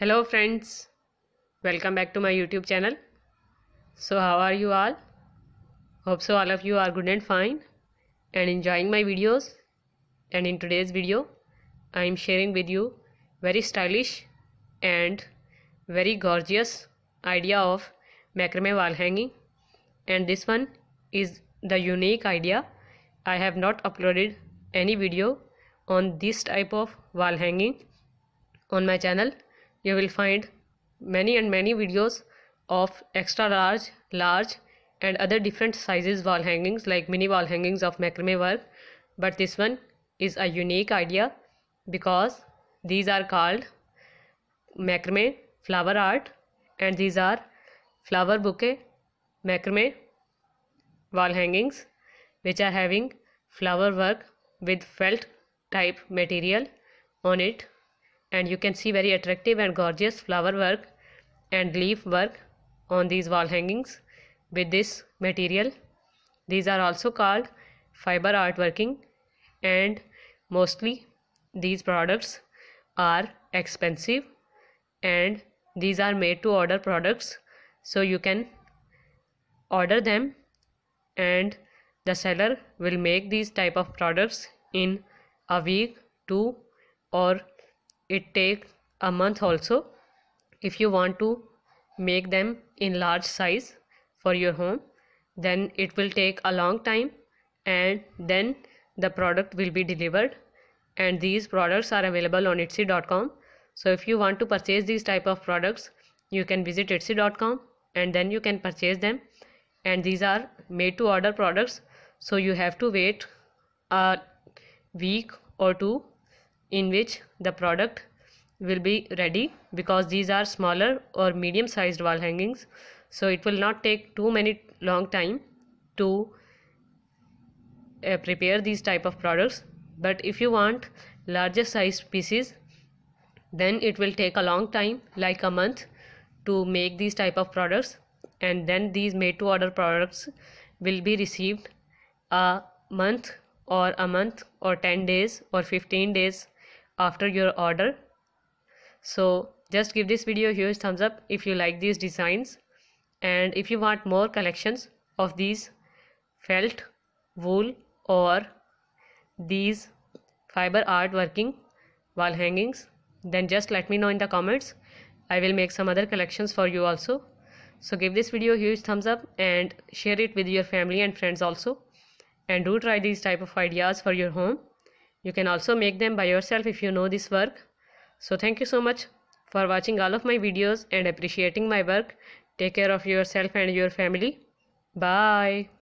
hello friends welcome back to my youtube channel so how are you all hope so all of you are good and fine and enjoying my videos and in today's video i am sharing with you very stylish and very gorgeous idea of macrame wall hanging and this one is the unique idea i have not uploaded any video on this type of wall hanging on my channel you will find many and many videos of extra large large and other different sizes wall hangings like mini wall hangings of macrame work but this one is a unique idea because these are called macrame flower art and these are flower bouquet macrame wall hangings which are having flower work with felt type material on it and you can see very attractive and gorgeous flower work and leaf work on these wall hangings with this material. These are also called fiber art working and mostly these products are expensive and these are made to order products so you can order them and the seller will make these type of products in a week two or it takes a month also if you want to make them in large size for your home then it will take a long time and then the product will be delivered and these products are available on etsy.com so if you want to purchase these type of products you can visit etsy.com and then you can purchase them and these are made to order products so you have to wait a week or two in which the product will be ready because these are smaller or medium sized wall hangings so it will not take too many long time to uh, prepare these type of products but if you want larger sized pieces then it will take a long time like a month to make these type of products and then these made to order products will be received a month or a month or 10 days or 15 days after your order so just give this video a huge thumbs up if you like these designs and if you want more collections of these felt wool or these fiber art working wall hangings then just let me know in the comments i will make some other collections for you also so give this video a huge thumbs up and share it with your family and friends also and do try these type of ideas for your home you can also make them by yourself if you know this work. So thank you so much for watching all of my videos and appreciating my work. Take care of yourself and your family. Bye.